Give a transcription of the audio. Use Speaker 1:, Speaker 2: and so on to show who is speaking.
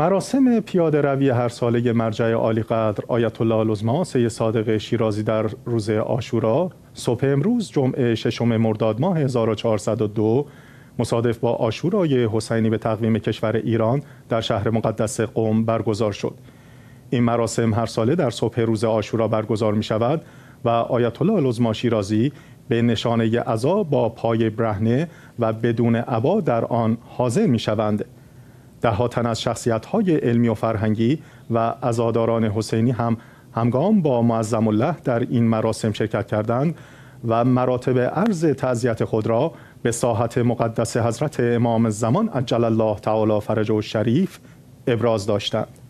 Speaker 1: مراسم پیاده روی هر ساله مرجع عالی قدر آیت الله سید صادق شیرازی در روز آشورا صبح امروز جمعه ششم مرداد ماه 1402 مصادف با آشورای حسینی به تقویم کشور ایران در شهر مقدس قوم برگزار شد. این مراسم هر ساله در صبح روز آشورا برگزار می شود و آیت الله لزما شیرازی به نشانه عزا با پای برهنه و بدون عبا در آن حاضر می شوند. دهها تن از شخصیت‌های علمی و فرهنگی و عزاداران حسینی هم همگام با معظم الله در این مراسم شرکت کردند و مراتب عرض تعذیت خود را به ساحت مقدس حضرت امام زمان عجل الله تعالی فرجه و شریف ابراز داشتند.